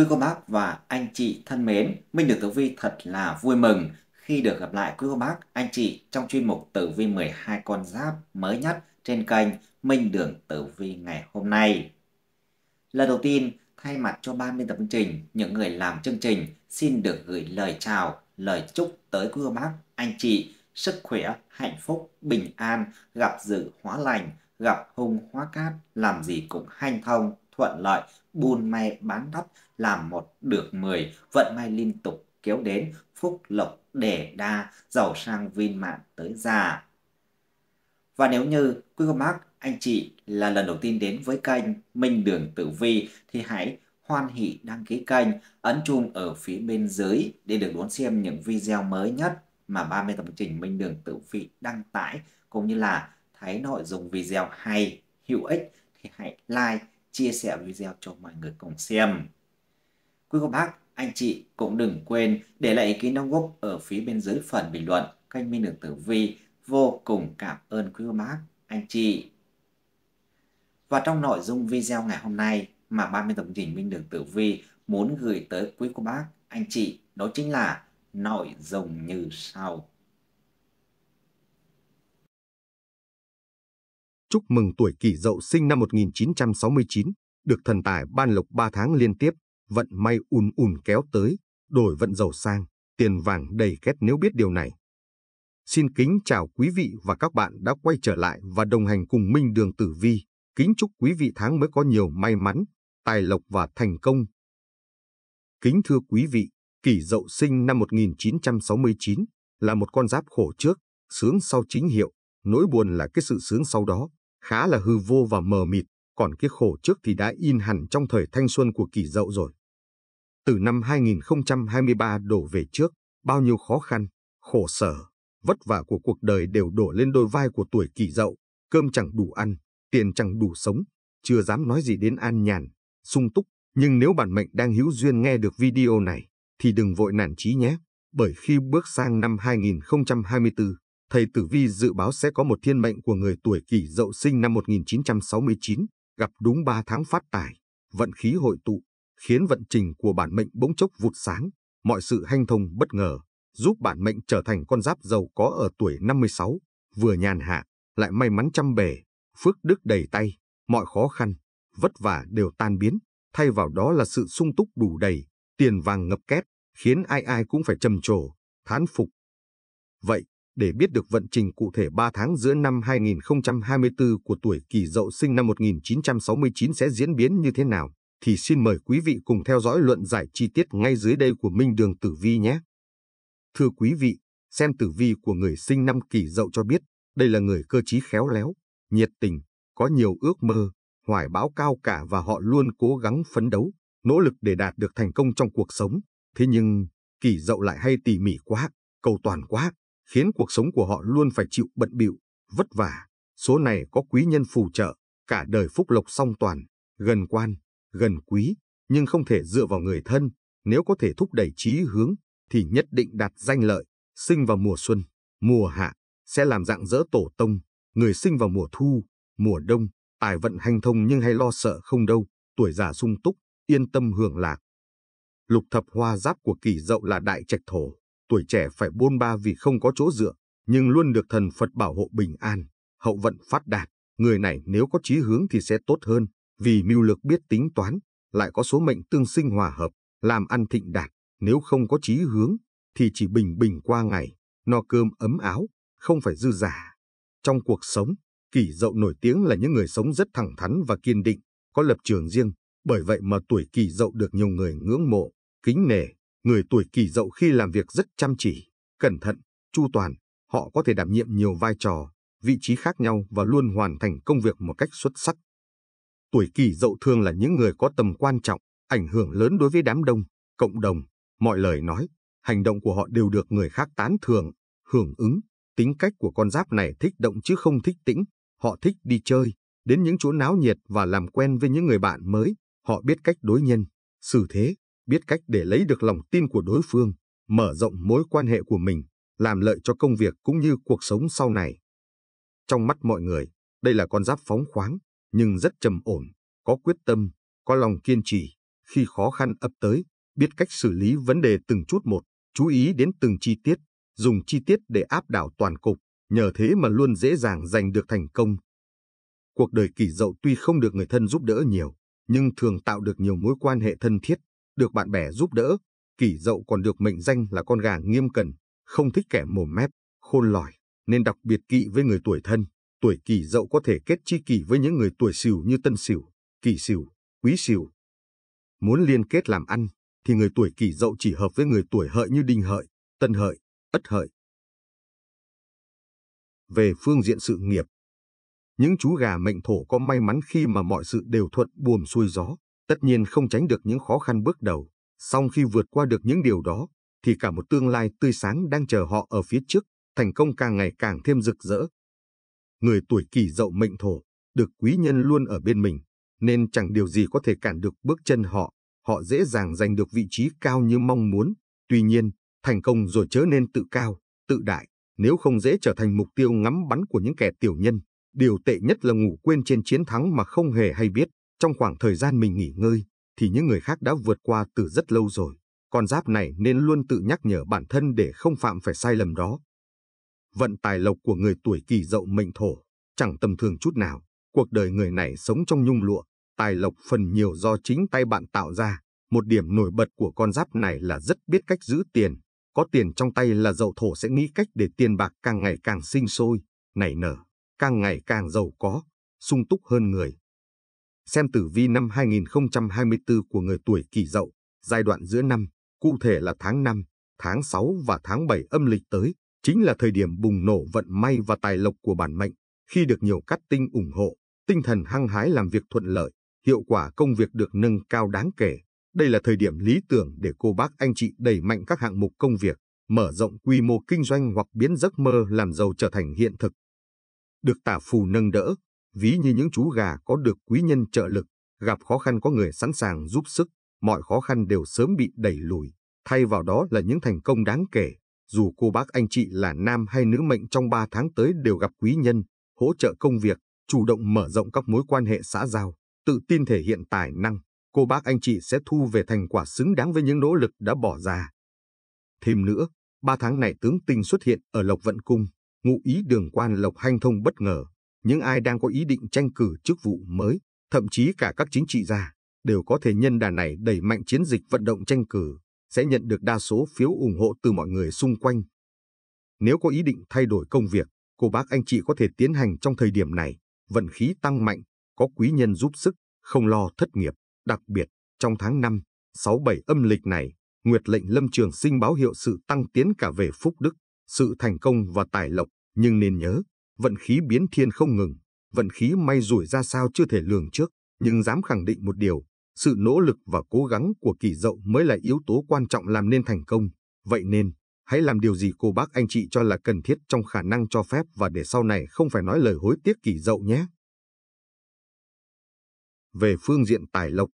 Quý cô bác và anh chị thân mến, Minh được Tử Vi thật là vui mừng khi được gặp lại quý cô bác, anh chị trong chuyên mục Tử Vi 12 con giáp mới nhất trên kênh Minh Đường Tử Vi ngày hôm nay. Lần đầu tiên, thay mặt cho ban biên tập chương trình, những người làm chương trình xin được gửi lời chào, lời chúc tới quý cô bác, anh chị sức khỏe, hạnh phúc, bình an, gặp dự hóa lành, gặp hung hóa cát, làm gì cũng hanh thông, thuận lợi, buôn may bán đắp, làm một được mười, vận may liên tục kéo đến, phúc lộc đẻ đa, giàu sang viên mạng tới già. Và nếu như quý cô bác, anh chị là lần đầu tiên đến với kênh Minh Đường Tử Vi thì hãy hoan hỷ đăng ký kênh, ấn chuông ở phía bên dưới để được đón xem những video mới nhất mà 30 tập trình Minh Đường Tử Vi đăng tải cũng như là thấy nội dung video hay, hữu ích thì hãy like, chia sẻ video cho mọi người cùng xem. Quý cô bác, anh chị cũng đừng quên để lại ý kiến đóng góp ở phía bên dưới phần bình luận. Kênh Minh Đường Tử Vi vô cùng cảm ơn quý cô bác, anh chị. Và trong nội dung video ngày hôm nay mà 30 tổng trình Minh Đường Tử Vi muốn gửi tới quý cô bác, anh chị đó chính là nội dung như sau. chúc mừng tuổi kỷ dậu sinh năm 1969, được thần tài ban lộc 3 tháng liên tiếp, vận may ùn ùn kéo tới, đổi vận giàu sang, tiền vàng đầy két nếu biết điều này. Xin kính chào quý vị và các bạn đã quay trở lại và đồng hành cùng Minh Đường Tử Vi. Kính chúc quý vị tháng mới có nhiều may mắn, tài lộc và thành công. Kính thưa quý vị, kỷ dậu sinh năm 1969 là một con giáp khổ trước, sướng sau chính hiệu, nỗi buồn là cái sự sướng sau đó khá là hư vô và mờ mịt, còn cái khổ trước thì đã in hẳn trong thời thanh xuân của kỳ dậu rồi. Từ năm 2023 đổ về trước, bao nhiêu khó khăn, khổ sở, vất vả của cuộc đời đều đổ lên đôi vai của tuổi kỳ dậu, cơm chẳng đủ ăn, tiền chẳng đủ sống, chưa dám nói gì đến an nhàn, sung túc. Nhưng nếu bản mệnh đang hữu duyên nghe được video này, thì đừng vội nản chí nhé, bởi khi bước sang năm 2024, thầy Tử Vi dự báo sẽ có một thiên mệnh của người tuổi kỷ dậu sinh năm 1969, gặp đúng 3 tháng phát tài, vận khí hội tụ, khiến vận trình của bản mệnh bỗng chốc vụt sáng, mọi sự hanh thông bất ngờ, giúp bản mệnh trở thành con giáp giàu có ở tuổi 56, vừa nhàn hạ, lại may mắn trăm bề, phước đức đầy tay, mọi khó khăn, vất vả đều tan biến, thay vào đó là sự sung túc đủ đầy, tiền vàng ngập kép khiến ai ai cũng phải trầm trồ, thán phục. Vậy, để biết được vận trình cụ thể 3 tháng giữa năm 2024 của tuổi kỷ dậu sinh năm 1969 sẽ diễn biến như thế nào, thì xin mời quý vị cùng theo dõi luận giải chi tiết ngay dưới đây của Minh Đường Tử Vi nhé. Thưa quý vị, xem tử vi của người sinh năm kỷ dậu cho biết, đây là người cơ trí khéo léo, nhiệt tình, có nhiều ước mơ, hoài bão cao cả và họ luôn cố gắng phấn đấu, nỗ lực để đạt được thành công trong cuộc sống. Thế nhưng, kỷ dậu lại hay tỉ mỉ quá, cầu toàn quá, khiến cuộc sống của họ luôn phải chịu bận bịu, vất vả. Số này có quý nhân phù trợ, cả đời phúc lộc song toàn, gần quan, gần quý, nhưng không thể dựa vào người thân, nếu có thể thúc đẩy trí hướng, thì nhất định đạt danh lợi, sinh vào mùa xuân, mùa hạ, sẽ làm dạng dỡ tổ tông, người sinh vào mùa thu, mùa đông, tài vận hành thông nhưng hay lo sợ không đâu, tuổi già sung túc, yên tâm hưởng lạc. Lục thập hoa giáp của kỳ dậu là đại trạch thổ, tuổi trẻ phải bôn ba vì không có chỗ dựa, nhưng luôn được thần Phật bảo hộ bình an, hậu vận phát đạt. Người này nếu có chí hướng thì sẽ tốt hơn, vì mưu lược biết tính toán, lại có số mệnh tương sinh hòa hợp, làm ăn thịnh đạt. Nếu không có chí hướng, thì chỉ bình bình qua ngày, no cơm ấm áo, không phải dư giả. Trong cuộc sống, kỷ dậu nổi tiếng là những người sống rất thẳng thắn và kiên định, có lập trường riêng, bởi vậy mà tuổi kỷ dậu được nhiều người ngưỡng mộ, kính nể người tuổi kỷ dậu khi làm việc rất chăm chỉ, cẩn thận, chu toàn, họ có thể đảm nhiệm nhiều vai trò, vị trí khác nhau và luôn hoàn thành công việc một cách xuất sắc. Tuổi kỷ dậu thường là những người có tầm quan trọng, ảnh hưởng lớn đối với đám đông, cộng đồng, mọi lời nói, hành động của họ đều được người khác tán thưởng, hưởng ứng. Tính cách của con giáp này thích động chứ không thích tĩnh, họ thích đi chơi, đến những chỗ náo nhiệt và làm quen với những người bạn mới, họ biết cách đối nhân, xử thế, biết cách để lấy được lòng tin của đối phương, mở rộng mối quan hệ của mình, làm lợi cho công việc cũng như cuộc sống sau này. Trong mắt mọi người, đây là con giáp phóng khoáng, nhưng rất trầm ổn, có quyết tâm, có lòng kiên trì, khi khó khăn ập tới, biết cách xử lý vấn đề từng chút một, chú ý đến từng chi tiết, dùng chi tiết để áp đảo toàn cục, nhờ thế mà luôn dễ dàng giành được thành công. Cuộc đời kỳ dậu tuy không được người thân giúp đỡ nhiều, nhưng thường tạo được nhiều mối quan hệ thân thiết, được bạn bè giúp đỡ, kỷ dậu còn được mệnh danh là con gà nghiêm cẩn, không thích kẻ mồm mép, khôn lỏi, nên đặc biệt kỵ với người tuổi thân. Tuổi kỷ dậu có thể kết chi kỷ với những người tuổi sửu như tân sửu, kỷ sửu, quý sửu. Muốn liên kết làm ăn, thì người tuổi kỷ dậu chỉ hợp với người tuổi hợi như đinh hợi, tân hợi, ất hợi. Về phương diện sự nghiệp, những chú gà mệnh thổ có may mắn khi mà mọi sự đều thuận buồm xuôi gió, Tất nhiên không tránh được những khó khăn bước đầu, song khi vượt qua được những điều đó, thì cả một tương lai tươi sáng đang chờ họ ở phía trước, thành công càng ngày càng thêm rực rỡ. Người tuổi kỷ dậu mệnh thổ, được quý nhân luôn ở bên mình, nên chẳng điều gì có thể cản được bước chân họ, họ dễ dàng giành được vị trí cao như mong muốn. Tuy nhiên, thành công rồi chớ nên tự cao, tự đại, nếu không dễ trở thành mục tiêu ngắm bắn của những kẻ tiểu nhân. Điều tệ nhất là ngủ quên trên chiến thắng mà không hề hay biết. Trong khoảng thời gian mình nghỉ ngơi, thì những người khác đã vượt qua từ rất lâu rồi. Con giáp này nên luôn tự nhắc nhở bản thân để không phạm phải sai lầm đó. Vận tài lộc của người tuổi kỳ dậu mệnh thổ, chẳng tầm thường chút nào. Cuộc đời người này sống trong nhung lụa, tài lộc phần nhiều do chính tay bạn tạo ra. Một điểm nổi bật của con giáp này là rất biết cách giữ tiền. Có tiền trong tay là dậu thổ sẽ nghĩ cách để tiền bạc càng ngày càng sinh sôi, nảy nở, càng ngày càng giàu có, sung túc hơn người xem tử vi năm 2024 của người tuổi kỷ dậu, giai đoạn giữa năm, cụ thể là tháng 5, tháng 6 và tháng 7 âm lịch tới, chính là thời điểm bùng nổ vận may và tài lộc của bản mệnh, khi được nhiều cát tinh ủng hộ, tinh thần hăng hái làm việc thuận lợi, hiệu quả công việc được nâng cao đáng kể. Đây là thời điểm lý tưởng để cô bác anh chị đẩy mạnh các hạng mục công việc, mở rộng quy mô kinh doanh hoặc biến giấc mơ làm giàu trở thành hiện thực. Được tả phù nâng đỡ, ví như những chú gà có được quý nhân trợ lực, gặp khó khăn có người sẵn sàng giúp sức, mọi khó khăn đều sớm bị đẩy lùi, thay vào đó là những thành công đáng kể. Dù cô bác anh chị là nam hay nữ mệnh trong 3 tháng tới đều gặp quý nhân, hỗ trợ công việc, chủ động mở rộng các mối quan hệ xã giao, tự tin thể hiện tài năng, cô bác anh chị sẽ thu về thành quả xứng đáng với những nỗ lực đã bỏ ra. Thêm nữa, 3 tháng này tướng tinh xuất hiện ở Lộc Vận Cung, ngụ ý đường quan Lộc Hanh Thông bất ngờ, những ai đang có ý định tranh cử chức vụ mới, thậm chí cả các chính trị gia, đều có thể nhân đà này đẩy mạnh chiến dịch vận động tranh cử, sẽ nhận được đa số phiếu ủng hộ từ mọi người xung quanh. Nếu có ý định thay đổi công việc, cô bác anh chị có thể tiến hành trong thời điểm này, vận khí tăng mạnh, có quý nhân giúp sức, không lo thất nghiệp, đặc biệt trong tháng 5, 6, 7 âm lịch này, Nguyệt lệnh Lâm Trường Sinh báo hiệu sự tăng tiến cả về phúc đức, sự thành công và tài lộc, nhưng nên nhớ, vận khí biến thiên không ngừng, vận khí may rủi ra sao chưa thể lường trước, nhưng dám khẳng định một điều, sự nỗ lực và cố gắng của kỳ dậu mới là yếu tố quan trọng làm nên thành công. Vậy nên, hãy làm điều gì cô bác anh chị cho là cần thiết trong khả năng cho phép và để sau này không phải nói lời hối tiếc kỳ dậu nhé. Về phương diện tài lộc,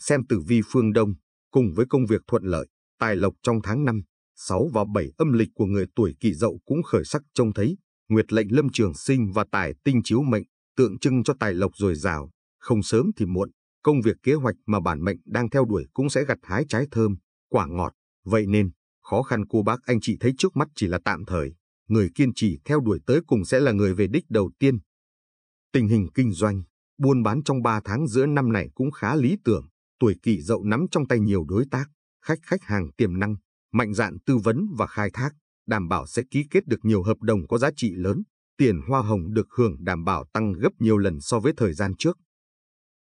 xem tử vi phương Đông, cùng với công việc thuận lợi, tài lộc trong tháng 5, 6 và 7 âm lịch của người tuổi kỳ dậu cũng khởi sắc trông thấy. Nguyệt lệnh lâm trường sinh và tài tinh chiếu mệnh tượng trưng cho tài lộc dồi dào, không sớm thì muộn, công việc kế hoạch mà bản mệnh đang theo đuổi cũng sẽ gặt hái trái thơm, quả ngọt. Vậy nên, khó khăn cô bác anh chị thấy trước mắt chỉ là tạm thời, người kiên trì theo đuổi tới cùng sẽ là người về đích đầu tiên. Tình hình kinh doanh, buôn bán trong 3 tháng giữa năm này cũng khá lý tưởng, tuổi kỷ dậu nắm trong tay nhiều đối tác, khách khách hàng tiềm năng, mạnh dạn tư vấn và khai thác, đảm bảo sẽ ký kết được nhiều hợp đồng có giá trị lớn, tiền hoa hồng được hưởng đảm bảo tăng gấp nhiều lần so với thời gian trước.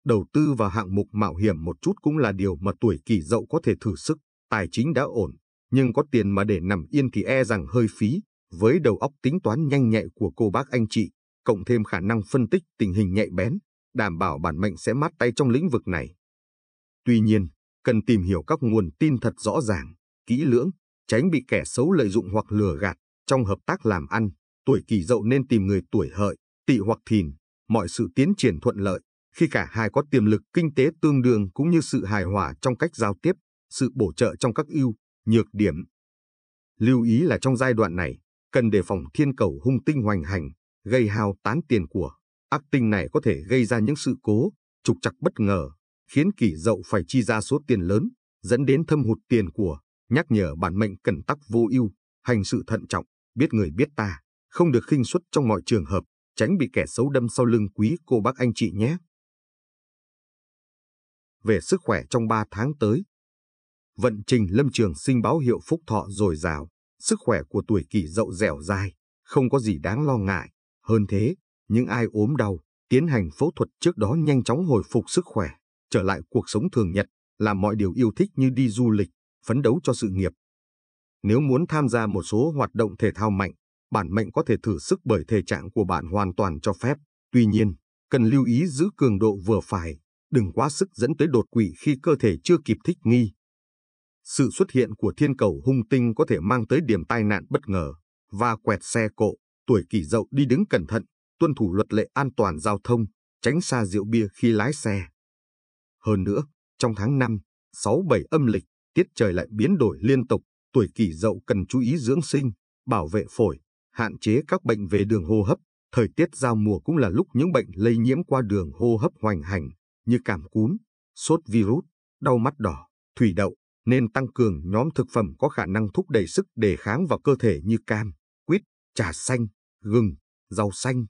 Đầu tư vào hạng mục mạo hiểm một chút cũng là điều mà tuổi kỳ dậu có thể thử sức, tài chính đã ổn, nhưng có tiền mà để nằm yên thì e rằng hơi phí, với đầu óc tính toán nhanh nhạy của cô bác anh chị, cộng thêm khả năng phân tích tình hình nhạy bén, đảm bảo bản mệnh sẽ mát tay trong lĩnh vực này. Tuy nhiên, cần tìm hiểu các nguồn tin thật rõ ràng, kỹ lưỡng, tránh bị kẻ xấu lợi dụng hoặc lừa gạt trong hợp tác làm ăn. Tuổi kỷ dậu nên tìm người tuổi hợi, tỵ hoặc thìn, mọi sự tiến triển thuận lợi, khi cả hai có tiềm lực kinh tế tương đương cũng như sự hài hòa trong cách giao tiếp, sự bổ trợ trong các ưu, nhược điểm. Lưu ý là trong giai đoạn này, cần đề phòng thiên cầu hung tinh hoành hành, gây hao tán tiền của. Ác tinh này có thể gây ra những sự cố, trục trặc bất ngờ, khiến kỷ dậu phải chi ra số tiền lớn, dẫn đến thâm hụt tiền của nhắc nhở bản mệnh cẩn tắc vô ưu, hành sự thận trọng, biết người biết ta, không được khinh suất trong mọi trường hợp, tránh bị kẻ xấu đâm sau lưng quý cô bác anh chị nhé. Về sức khỏe trong 3 tháng tới, vận trình lâm trường sinh báo hiệu phúc thọ dồi dào, sức khỏe của tuổi kỷ dậu dẻo dai, không có gì đáng lo ngại. Hơn thế, những ai ốm đau, tiến hành phẫu thuật trước đó nhanh chóng hồi phục sức khỏe, trở lại cuộc sống thường nhật, làm mọi điều yêu thích như đi du lịch, phấn đấu cho sự nghiệp. Nếu muốn tham gia một số hoạt động thể thao mạnh, bản mệnh có thể thử sức bởi thể trạng của bạn hoàn toàn cho phép. Tuy nhiên, cần lưu ý giữ cường độ vừa phải, đừng quá sức dẫn tới đột quỵ khi cơ thể chưa kịp thích nghi. Sự xuất hiện của thiên cầu hung tinh có thể mang tới điểm tai nạn bất ngờ và quẹt xe cộ, tuổi kỷ dậu đi đứng cẩn thận, tuân thủ luật lệ an toàn giao thông, tránh xa rượu bia khi lái xe. Hơn nữa, trong tháng 5, 6, 7 âm lịch, tiết trời lại biến đổi liên tục, tuổi kỷ dậu cần chú ý dưỡng sinh, bảo vệ phổi, hạn chế các bệnh về đường hô hấp. Thời tiết giao mùa cũng là lúc những bệnh lây nhiễm qua đường hô hấp hoành hành như cảm cúm, sốt virus, đau mắt đỏ, thủy đậu, nên tăng cường nhóm thực phẩm có khả năng thúc đẩy sức đề kháng vào cơ thể như cam, quýt, trà xanh, gừng, rau xanh.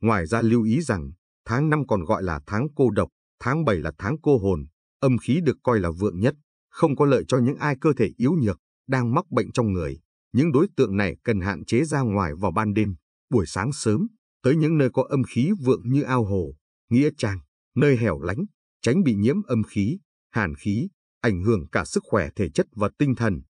Ngoài ra lưu ý rằng, tháng 5 còn gọi là tháng cô độc, tháng 7 là tháng cô hồn, âm khí được coi là vượng nhất, không có lợi cho những ai cơ thể yếu nhược, đang mắc bệnh trong người. Những đối tượng này cần hạn chế ra ngoài vào ban đêm, buổi sáng sớm, tới những nơi có âm khí vượng như ao hồ, nghĩa trang, nơi hẻo lánh, tránh bị nhiễm âm khí, hàn khí, ảnh hưởng cả sức khỏe thể chất và tinh thần.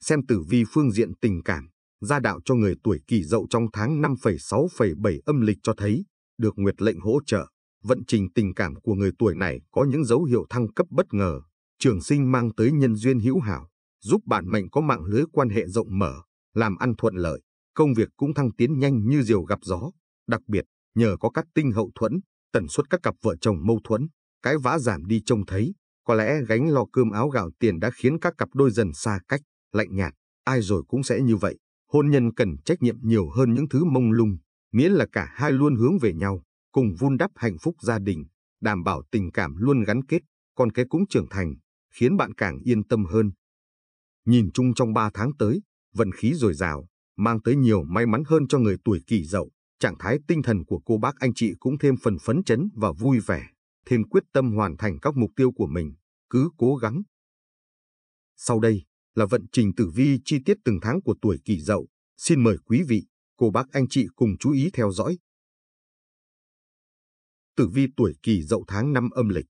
Xem tử vi phương diện tình cảm, gia đạo cho người tuổi kỷ dậu trong tháng 5,6,7 âm lịch cho thấy, được Nguyệt lệnh hỗ trợ, vận trình tình cảm của người tuổi này có những dấu hiệu thăng cấp bất ngờ, trường sinh mang tới nhân duyên hữu hảo, giúp bản mệnh có mạng lưới quan hệ rộng mở, làm ăn thuận lợi, công việc cũng thăng tiến nhanh như diều gặp gió. Đặc biệt, nhờ có các tinh hậu thuẫn, tần suất các cặp vợ chồng mâu thuẫn, cái vã giảm đi trông thấy, có lẽ gánh lo cơm áo gạo tiền đã khiến các cặp đôi dần xa cách, lạnh nhạt, ai rồi cũng sẽ như vậy. Hôn nhân cần trách nhiệm nhiều hơn những thứ mông lung, miễn là cả hai luôn hướng về nhau cùng vun đắp hạnh phúc gia đình, đảm bảo tình cảm luôn gắn kết, con cái cũng trưởng thành, khiến bạn càng yên tâm hơn. Nhìn chung trong 3 tháng tới, vận khí dồi dào, mang tới nhiều may mắn hơn cho người tuổi kỷ dậu, trạng thái tinh thần của cô bác anh chị cũng thêm phần phấn chấn và vui vẻ, thêm quyết tâm hoàn thành các mục tiêu của mình, cứ cố gắng. Sau đây là vận trình tử vi chi tiết từng tháng của tuổi kỷ dậu, xin mời quý vị, cô bác anh chị cùng chú ý theo dõi tử vi tuổi kỷ dậu tháng 5 âm lịch.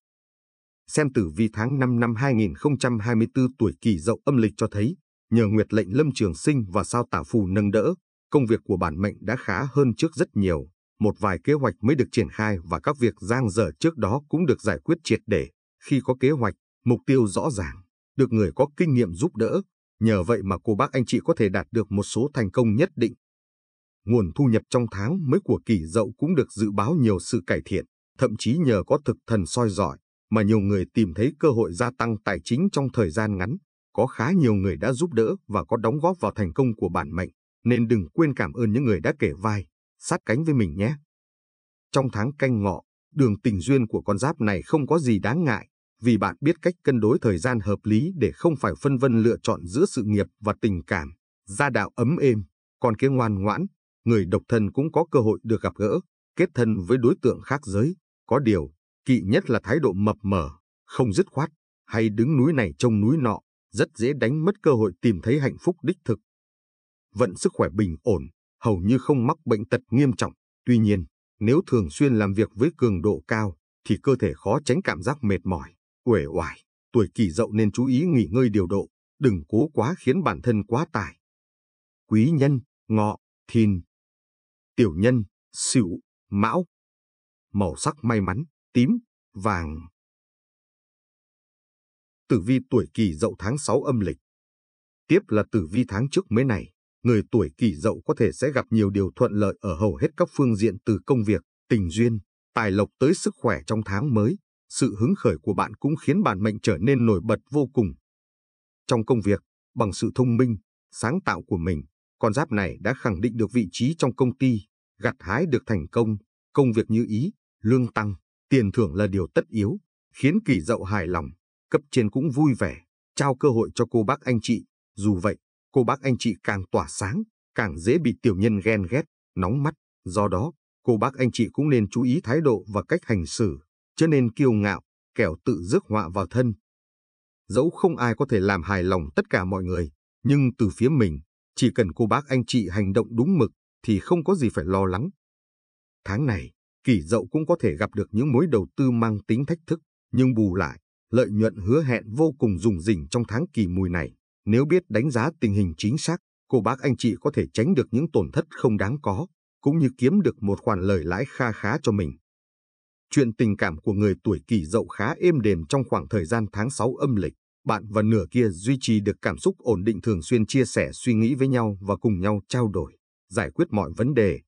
Xem tử vi tháng 5 năm 2024 tuổi kỷ dậu âm lịch cho thấy, nhờ nguyệt lệnh lâm trường sinh và sao tả phù nâng đỡ, công việc của bản mệnh đã khá hơn trước rất nhiều, một vài kế hoạch mới được triển khai và các việc giang dở trước đó cũng được giải quyết triệt để. Khi có kế hoạch, mục tiêu rõ ràng, được người có kinh nghiệm giúp đỡ, nhờ vậy mà cô bác anh chị có thể đạt được một số thành công nhất định. Nguồn thu nhập trong tháng mới của kỷ dậu cũng được dự báo nhiều sự cải thiện thậm chí nhờ có thực thần soi giỏi mà nhiều người tìm thấy cơ hội gia tăng tài chính trong thời gian ngắn. Có khá nhiều người đã giúp đỡ và có đóng góp vào thành công của bản mệnh, nên đừng quên cảm ơn những người đã kể vai, sát cánh với mình nhé. Trong tháng canh ngọ, đường tình duyên của con giáp này không có gì đáng ngại, vì bạn biết cách cân đối thời gian hợp lý để không phải phân vân lựa chọn giữa sự nghiệp và tình cảm, gia đạo ấm êm, còn cái ngoan ngoãn, người độc thân cũng có cơ hội được gặp gỡ, kết thân với đối tượng khác giới. Có điều, kỵ nhất là thái độ mập mờ, không dứt khoát, hay đứng núi này trông núi nọ, rất dễ đánh mất cơ hội tìm thấy hạnh phúc đích thực. Vận sức khỏe bình ổn, hầu như không mắc bệnh tật nghiêm trọng. Tuy nhiên, nếu thường xuyên làm việc với cường độ cao, thì cơ thể khó tránh cảm giác mệt mỏi, uể oải. Tuổi kỳ dậu nên chú ý nghỉ ngơi điều độ, đừng cố quá khiến bản thân quá tải. Quý nhân, ngọ, thìn. Tiểu nhân, sửu, mão, màu sắc may mắn, tím, vàng. Tử vi tuổi kỷ dậu tháng 6 âm lịch Tiếp là tử vi tháng trước mới này, người tuổi kỷ dậu có thể sẽ gặp nhiều điều thuận lợi ở hầu hết các phương diện từ công việc, tình duyên, tài lộc tới sức khỏe trong tháng mới. Sự hứng khởi của bạn cũng khiến bản mệnh trở nên nổi bật vô cùng. Trong công việc, bằng sự thông minh, sáng tạo của mình, con giáp này đã khẳng định được vị trí trong công ty, gặt hái được thành công, công việc như ý, lương tăng, tiền thưởng là điều tất yếu, khiến kỳ dậu hài lòng, cấp trên cũng vui vẻ, trao cơ hội cho cô bác anh chị. Dù vậy, cô bác anh chị càng tỏa sáng, càng dễ bị tiểu nhân ghen ghét, nóng mắt. Do đó, cô bác anh chị cũng nên chú ý thái độ và cách hành xử, cho nên kiêu ngạo, kẻo tự rước họa vào thân. Dẫu không ai có thể làm hài lòng tất cả mọi người, nhưng từ phía mình, chỉ cần cô bác anh chị hành động đúng mực thì không có gì phải lo lắng. Tháng này, kỳ dậu cũng có thể gặp được những mối đầu tư mang tính thách thức, nhưng bù lại, lợi nhuận hứa hẹn vô cùng rủng rỉnh trong tháng kỳ mùi này. Nếu biết đánh giá tình hình chính xác, cô bác anh chị có thể tránh được những tổn thất không đáng có, cũng như kiếm được một khoản lời lãi kha khá cho mình. Chuyện tình cảm của người tuổi kỷ dậu khá êm đềm trong khoảng thời gian tháng 6 âm lịch. Bạn và nửa kia duy trì được cảm xúc ổn định thường xuyên chia sẻ suy nghĩ với nhau và cùng nhau trao đổi, giải quyết mọi vấn đề,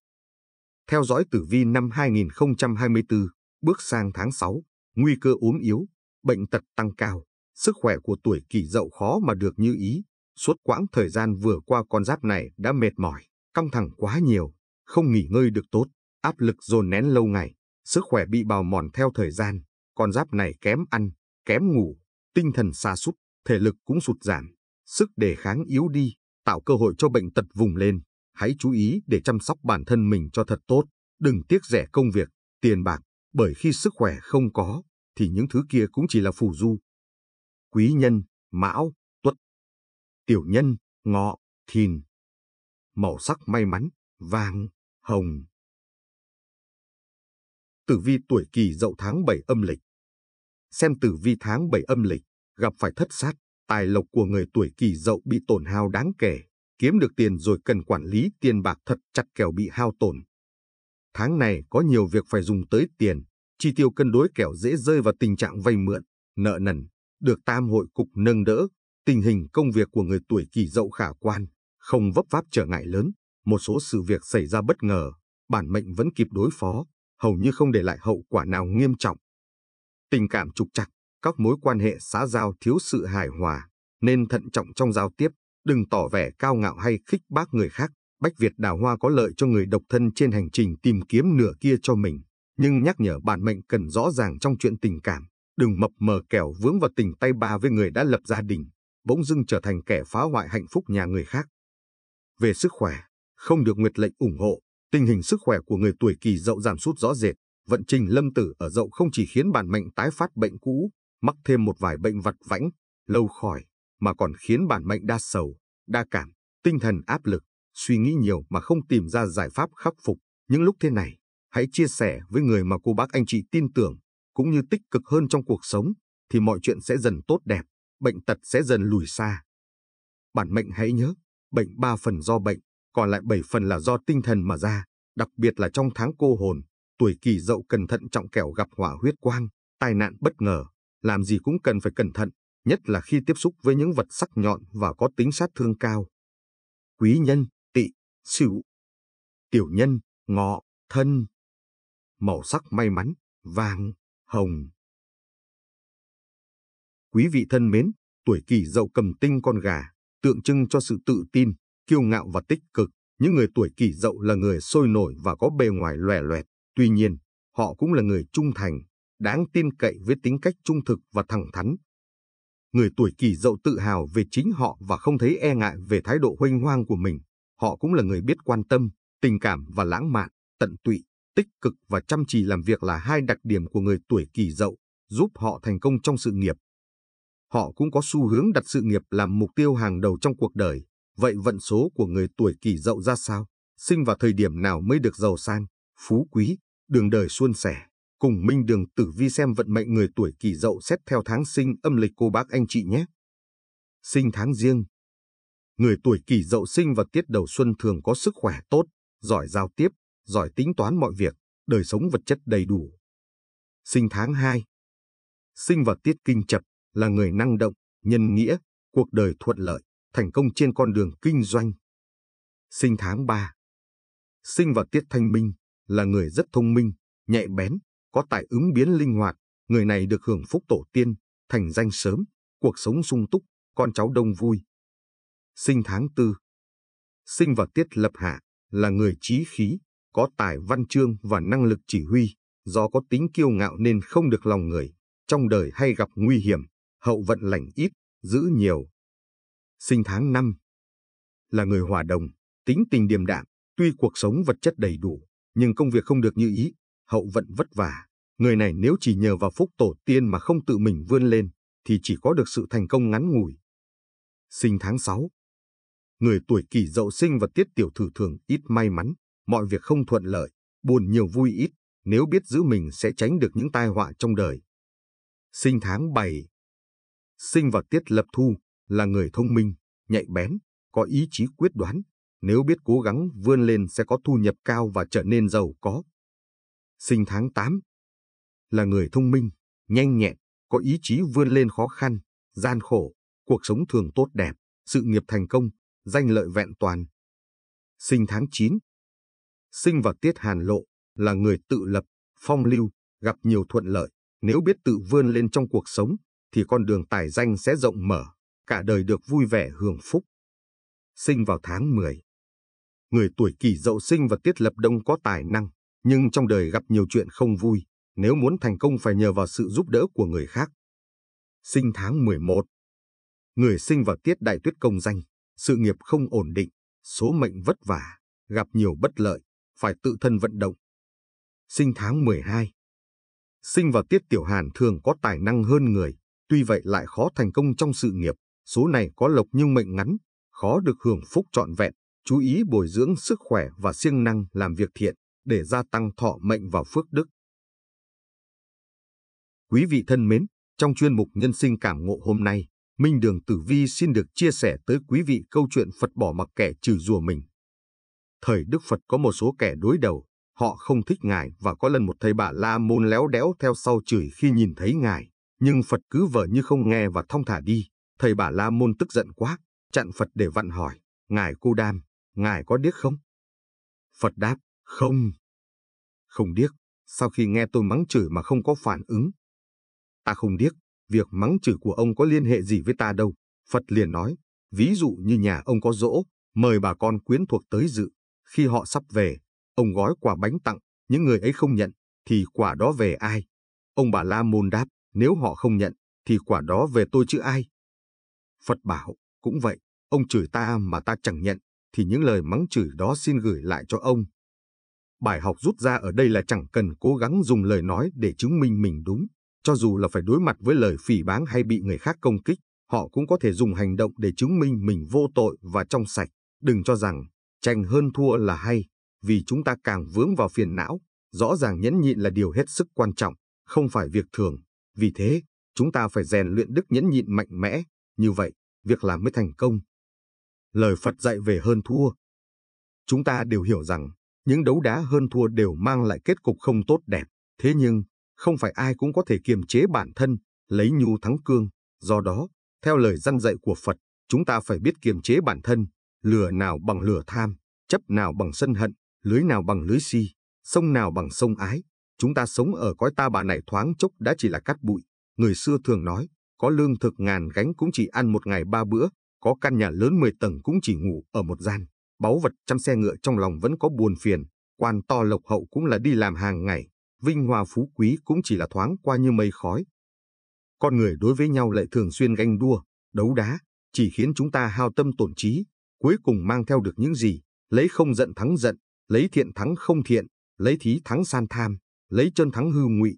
theo dõi tử vi năm 2024, bước sang tháng 6, nguy cơ ốm yếu, bệnh tật tăng cao, sức khỏe của tuổi kỷ dậu khó mà được như ý. Suốt quãng thời gian vừa qua con giáp này đã mệt mỏi, căng thẳng quá nhiều, không nghỉ ngơi được tốt, áp lực dồn nén lâu ngày, sức khỏe bị bào mòn theo thời gian, con giáp này kém ăn, kém ngủ, tinh thần sa sút, thể lực cũng sụt giảm, sức đề kháng yếu đi, tạo cơ hội cho bệnh tật vùng lên hãy chú ý để chăm sóc bản thân mình cho thật tốt, đừng tiếc rẻ công việc, tiền bạc, bởi khi sức khỏe không có, thì những thứ kia cũng chỉ là phù du. Quý nhân, mão, tuất. Tiểu nhân, ngọ, thìn. Màu sắc may mắn, vàng, hồng. Tử vi tuổi kỳ dậu tháng 7 âm lịch. Xem tử vi tháng 7 âm lịch, gặp phải thất sát, tài lộc của người tuổi kỳ dậu bị tổn hao đáng kể. Kiếm được tiền rồi cần quản lý tiền bạc thật chặt kẻo bị hao tổn. Tháng này có nhiều việc phải dùng tới tiền, chi tiêu cân đối kẻo dễ rơi vào tình trạng vay mượn, nợ nần, được tam hội cục nâng đỡ, tình hình công việc của người tuổi kỷ dậu khả quan, không vấp váp trở ngại lớn, một số sự việc xảy ra bất ngờ, bản mệnh vẫn kịp đối phó, hầu như không để lại hậu quả nào nghiêm trọng. Tình cảm trục trặc, các mối quan hệ xã giao thiếu sự hài hòa, nên thận trọng trong giao tiếp, đừng tỏ vẻ cao ngạo hay khích bác người khác. Bách Việt đào hoa có lợi cho người độc thân trên hành trình tìm kiếm nửa kia cho mình, nhưng nhắc nhở bản mệnh cần rõ ràng trong chuyện tình cảm, đừng mập mờ kẻo vướng vào tình tay ba với người đã lập gia đình, bỗng dưng trở thành kẻ phá hoại hạnh phúc nhà người khác. Về sức khỏe, không được nguyệt lệnh ủng hộ, tình hình sức khỏe của người tuổi kỳ dậu giảm sút rõ rệt, vận trình lâm tử ở dậu không chỉ khiến bản mệnh tái phát bệnh cũ, mắc thêm một vài bệnh vặt vãnh, lâu khỏi, mà còn khiến bản mệnh đa sầu, đa cảm, tinh thần áp lực, suy nghĩ nhiều mà không tìm ra giải pháp khắc phục. Những lúc thế này, hãy chia sẻ với người mà cô bác anh chị tin tưởng, cũng như tích cực hơn trong cuộc sống, thì mọi chuyện sẽ dần tốt đẹp, bệnh tật sẽ dần lùi xa. Bản mệnh hãy nhớ, bệnh ba phần do bệnh, còn lại bảy phần là do tinh thần mà ra, đặc biệt là trong tháng cô hồn, tuổi kỳ dậu cần thận trọng kẻo gặp hỏa huyết quang, tai nạn bất ngờ, làm gì cũng cần phải cẩn thận nhất là khi tiếp xúc với những vật sắc nhọn và có tính sát thương cao. Quý nhân, tị, sửu. Tiểu nhân, ngọ, thân. Màu sắc may mắn, vàng, hồng. Quý vị thân mến, tuổi kỷ dậu cầm tinh con gà, tượng trưng cho sự tự tin, kiêu ngạo và tích cực. Những người tuổi kỷ dậu là người sôi nổi và có bề ngoài lòe loẹt. Tuy nhiên, họ cũng là người trung thành, đáng tin cậy với tính cách trung thực và thẳng thắn, người tuổi kỷ dậu tự hào về chính họ và không thấy e ngại về thái độ huênh hoang của mình. Họ cũng là người biết quan tâm, tình cảm và lãng mạn, tận tụy, tích cực và chăm chỉ làm việc là hai đặc điểm của người tuổi kỷ dậu, giúp họ thành công trong sự nghiệp. Họ cũng có xu hướng đặt sự nghiệp làm mục tiêu hàng đầu trong cuộc đời. Vậy vận số của người tuổi kỷ dậu ra sao? Sinh vào thời điểm nào mới được giàu sang, phú quý, đường đời suôn sẻ? Cùng Minh Đường Tử Vi xem vận mệnh người tuổi kỷ dậu xét theo tháng sinh âm lịch cô bác anh chị nhé. Sinh tháng riêng. Người tuổi kỷ dậu sinh vào tiết đầu xuân thường có sức khỏe tốt, giỏi giao tiếp, giỏi tính toán mọi việc, đời sống vật chất đầy đủ. Sinh tháng 2. Sinh vào tiết kinh chập là người năng động, nhân nghĩa, cuộc đời thuận lợi, thành công trên con đường kinh doanh. Sinh tháng 3. Sinh vào tiết thanh minh là người rất thông minh, nhạy bén, có tài ứng biến linh hoạt, người này được hưởng phúc tổ tiên, thành danh sớm, cuộc sống sung túc, con cháu đông vui. Sinh tháng tư Sinh vào tiết lập hạ, là người trí khí, có tài văn chương và năng lực chỉ huy, do có tính kiêu ngạo nên không được lòng người, trong đời hay gặp nguy hiểm, hậu vận lành ít, giữ nhiều. Sinh tháng năm Là người hòa đồng, tính tình điềm đạm, tuy cuộc sống vật chất đầy đủ, nhưng công việc không được như ý, hậu vận vất vả. Người này nếu chỉ nhờ vào phúc tổ tiên mà không tự mình vươn lên, thì chỉ có được sự thành công ngắn ngủi. Sinh tháng 6 Người tuổi kỷ dậu sinh và tiết tiểu thử thường ít may mắn, mọi việc không thuận lợi, buồn nhiều vui ít, nếu biết giữ mình sẽ tránh được những tai họa trong đời. Sinh tháng 7 Sinh vào tiết lập thu, là người thông minh, nhạy bén, có ý chí quyết đoán, nếu biết cố gắng vươn lên sẽ có thu nhập cao và trở nên giàu có. Sinh tháng 8 là người thông minh, nhanh nhẹn, có ý chí vươn lên khó khăn, gian khổ, cuộc sống thường tốt đẹp, sự nghiệp thành công, danh lợi vẹn toàn. Sinh tháng 9 Sinh vào tiết hàn lộ, là người tự lập, phong lưu, gặp nhiều thuận lợi, nếu biết tự vươn lên trong cuộc sống, thì con đường tài danh sẽ rộng mở, cả đời được vui vẻ hưởng phúc. Sinh vào tháng 10 Người tuổi kỷ dậu sinh và tiết lập đông có tài năng, nhưng trong đời gặp nhiều chuyện không vui, nếu muốn thành công phải nhờ vào sự giúp đỡ của người khác. Sinh tháng 11 Người sinh vào tiết đại tuyết công danh, sự nghiệp không ổn định, số mệnh vất vả, gặp nhiều bất lợi, phải tự thân vận động. Sinh tháng 12 Sinh vào tiết tiểu hàn thường có tài năng hơn người, tuy vậy lại khó thành công trong sự nghiệp, số này có lộc nhưng mệnh ngắn, khó được hưởng phúc trọn vẹn, chú ý bồi dưỡng sức khỏe và siêng năng làm việc thiện để gia tăng thọ mệnh và phước đức. Quý vị thân mến, trong chuyên mục Nhân sinh cảm ngộ hôm nay, Minh Đường Tử Vi xin được chia sẻ tới quý vị câu chuyện Phật bỏ mặc kẻ trừ rùa mình. Thời Đức Phật có một số kẻ đối đầu, họ không thích Ngài và có lần một thầy bà la môn léo đéo theo sau chửi khi nhìn thấy Ngài, nhưng Phật cứ vờ như không nghe và thong thả đi. Thầy bà la môn tức giận quá, chặn Phật để vặn hỏi, Ngài cô đam, Ngài có điếc không? Phật đáp, không. Không điếc, sau khi nghe tôi mắng chửi mà không có phản ứng, Ta không điếc, việc mắng chửi của ông có liên hệ gì với ta đâu. Phật liền nói, ví dụ như nhà ông có dỗ, mời bà con quyến thuộc tới dự. Khi họ sắp về, ông gói quà bánh tặng, những người ấy không nhận, thì quả đó về ai? Ông bà La Môn đáp, nếu họ không nhận, thì quả đó về tôi chứ ai? Phật bảo, cũng vậy, ông chửi ta mà ta chẳng nhận, thì những lời mắng chửi đó xin gửi lại cho ông. Bài học rút ra ở đây là chẳng cần cố gắng dùng lời nói để chứng minh mình đúng, cho dù là phải đối mặt với lời phỉ báng hay bị người khác công kích, họ cũng có thể dùng hành động để chứng minh mình vô tội và trong sạch. Đừng cho rằng tranh hơn thua là hay, vì chúng ta càng vướng vào phiền não. Rõ ràng nhẫn nhịn là điều hết sức quan trọng, không phải việc thường. Vì thế, chúng ta phải rèn luyện đức nhẫn nhịn mạnh mẽ, như vậy, việc làm mới thành công. Lời Phật dạy về hơn thua Chúng ta đều hiểu rằng, những đấu đá hơn thua đều mang lại kết cục không tốt đẹp, thế nhưng, không phải ai cũng có thể kiềm chế bản thân, lấy nhu thắng cương. Do đó, theo lời dân dạy của Phật, chúng ta phải biết kiềm chế bản thân, lửa nào bằng lửa tham, chấp nào bằng sân hận, lưới nào bằng lưới si, sông nào bằng sông ái. Chúng ta sống ở cõi ta bà này thoáng chốc đã chỉ là cát bụi. Người xưa thường nói, có lương thực ngàn gánh cũng chỉ ăn một ngày ba bữa, có căn nhà lớn mười tầng cũng chỉ ngủ ở một gian. Báu vật trăm xe ngựa trong lòng vẫn có buồn phiền, quan to lộc hậu cũng là đi làm hàng ngày vinh hoa phú quý cũng chỉ là thoáng qua như mây khói. Con người đối với nhau lại thường xuyên ganh đua, đấu đá, chỉ khiến chúng ta hao tâm tổn trí, cuối cùng mang theo được những gì, lấy không giận thắng giận, lấy thiện thắng không thiện, lấy thí thắng san tham, lấy chân thắng hư ngụy.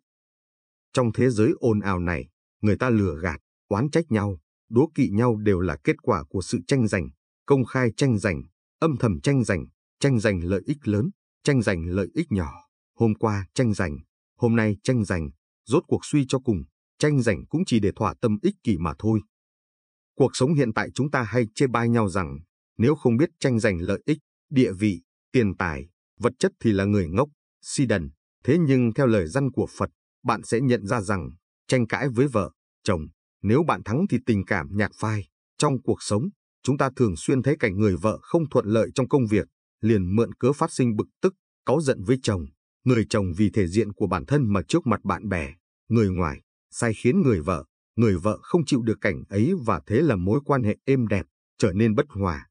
Trong thế giới ồn ào này, người ta lừa gạt, oán trách nhau, đố kỵ nhau đều là kết quả của sự tranh giành, công khai tranh giành, âm thầm tranh giành, tranh giành lợi ích lớn, tranh giành lợi ích nhỏ. Hôm qua tranh giành, hôm nay tranh giành, rốt cuộc suy cho cùng, tranh giành cũng chỉ để thỏa tâm ích kỷ mà thôi. Cuộc sống hiện tại chúng ta hay chê bai nhau rằng, nếu không biết tranh giành lợi ích, địa vị, tiền tài, vật chất thì là người ngốc, si đần. Thế nhưng theo lời răn của Phật, bạn sẽ nhận ra rằng, tranh cãi với vợ, chồng, nếu bạn thắng thì tình cảm nhạt phai. Trong cuộc sống, chúng ta thường xuyên thấy cảnh người vợ không thuận lợi trong công việc, liền mượn cớ phát sinh bực tức, cáu giận với chồng, Người chồng vì thể diện của bản thân mà trước mặt bạn bè, người ngoài, sai khiến người vợ. Người vợ không chịu được cảnh ấy và thế là mối quan hệ êm đẹp, trở nên bất hòa.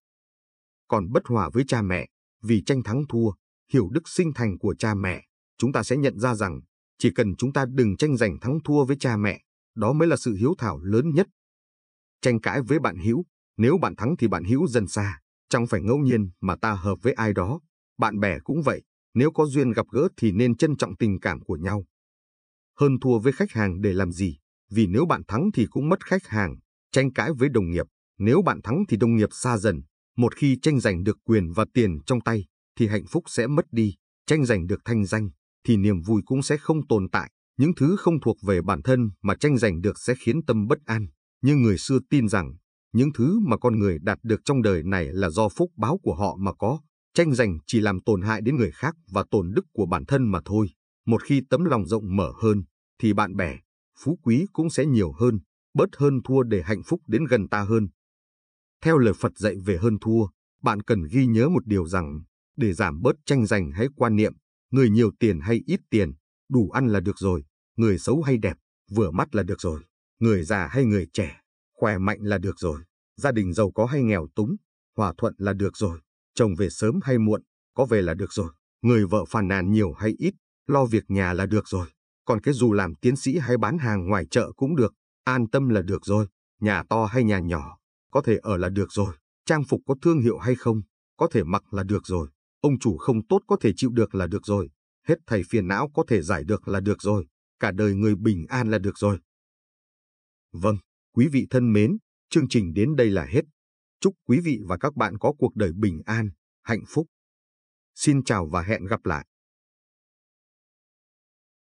Còn bất hòa với cha mẹ, vì tranh thắng thua, hiểu đức sinh thành của cha mẹ, chúng ta sẽ nhận ra rằng chỉ cần chúng ta đừng tranh giành thắng thua với cha mẹ, đó mới là sự hiếu thảo lớn nhất. Tranh cãi với bạn hữu, nếu bạn thắng thì bạn hữu dần xa, chẳng phải ngẫu nhiên mà ta hợp với ai đó, bạn bè cũng vậy, nếu có duyên gặp gỡ thì nên trân trọng tình cảm của nhau. Hơn thua với khách hàng để làm gì? Vì nếu bạn thắng thì cũng mất khách hàng, tranh cãi với đồng nghiệp. Nếu bạn thắng thì đồng nghiệp xa dần. Một khi tranh giành được quyền và tiền trong tay, thì hạnh phúc sẽ mất đi. Tranh giành được thanh danh, thì niềm vui cũng sẽ không tồn tại. Những thứ không thuộc về bản thân mà tranh giành được sẽ khiến tâm bất an. Nhưng người xưa tin rằng, những thứ mà con người đạt được trong đời này là do phúc báo của họ mà có, Tranh giành chỉ làm tổn hại đến người khác và tổn đức của bản thân mà thôi. Một khi tấm lòng rộng mở hơn, thì bạn bè, phú quý cũng sẽ nhiều hơn, bớt hơn thua để hạnh phúc đến gần ta hơn. Theo lời Phật dạy về hơn thua, bạn cần ghi nhớ một điều rằng, để giảm bớt tranh giành hay quan niệm, người nhiều tiền hay ít tiền, đủ ăn là được rồi, người xấu hay đẹp, vừa mắt là được rồi, người già hay người trẻ, khỏe mạnh là được rồi, gia đình giàu có hay nghèo túng, hòa thuận là được rồi chồng về sớm hay muộn, có về là được rồi. Người vợ phàn nàn nhiều hay ít, lo việc nhà là được rồi. Còn cái dù làm tiến sĩ hay bán hàng ngoài chợ cũng được, an tâm là được rồi. Nhà to hay nhà nhỏ, có thể ở là được rồi. Trang phục có thương hiệu hay không, có thể mặc là được rồi. Ông chủ không tốt có thể chịu được là được rồi. Hết thầy phiền não có thể giải được là được rồi. Cả đời người bình an là được rồi. Vâng, quý vị thân mến, chương trình đến đây là hết. Chúc quý vị và các bạn có cuộc đời bình an, hạnh phúc. Xin chào và hẹn gặp lại.